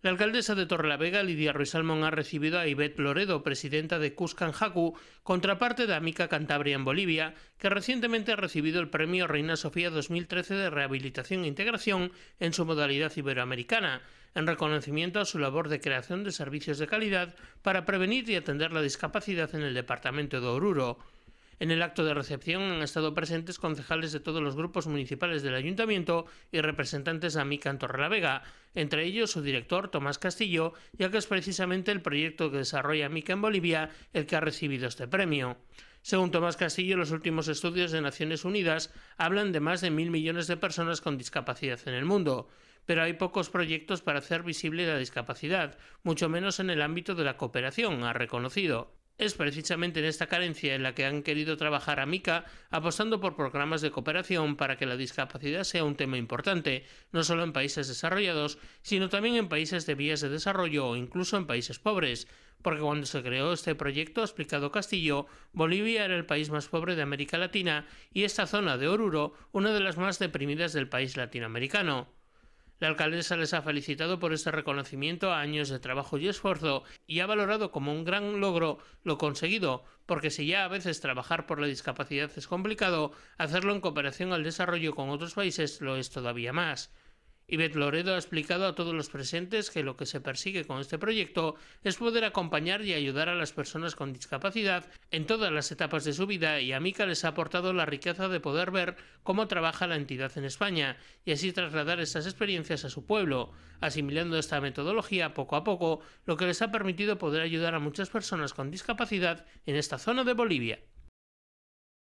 La alcaldesa de Torrelavega, Lidia Ruiz Salmón, ha recibido a Ivette Loredo, presidenta de Cuscan Jacu, contraparte de Amica Cantabria en Bolivia, que recientemente ha recibido el premio Reina Sofía 2013 de Rehabilitación e Integración en su modalidad iberoamericana, en reconocimiento a su labor de creación de servicios de calidad para prevenir y atender la discapacidad en el departamento de Oruro. En el acto de recepción han estado presentes concejales de todos los grupos municipales del ayuntamiento y representantes de la Torrelavega, entre ellos su director Tomás Castillo, ya que es precisamente el proyecto que desarrolla Mica en Bolivia el que ha recibido este premio. Según Tomás Castillo, los últimos estudios de Naciones Unidas hablan de más de mil millones de personas con discapacidad en el mundo, pero hay pocos proyectos para hacer visible la discapacidad, mucho menos en el ámbito de la cooperación, ha reconocido. Es precisamente en esta carencia en la que han querido trabajar a Mica, apostando por programas de cooperación para que la discapacidad sea un tema importante, no solo en países desarrollados, sino también en países de vías de desarrollo o incluso en países pobres, porque cuando se creó este proyecto, ha explicado Castillo, Bolivia era el país más pobre de América Latina y esta zona de Oruro una de las más deprimidas del país latinoamericano. La alcaldesa les ha felicitado por este reconocimiento a años de trabajo y esfuerzo y ha valorado como un gran logro lo conseguido, porque si ya a veces trabajar por la discapacidad es complicado, hacerlo en cooperación al desarrollo con otros países lo es todavía más. Ivette Loredo ha explicado a todos los presentes que lo que se persigue con este proyecto es poder acompañar y ayudar a las personas con discapacidad en todas las etapas de su vida y a Mica les ha aportado la riqueza de poder ver cómo trabaja la entidad en España y así trasladar estas experiencias a su pueblo, asimilando esta metodología poco a poco, lo que les ha permitido poder ayudar a muchas personas con discapacidad en esta zona de Bolivia.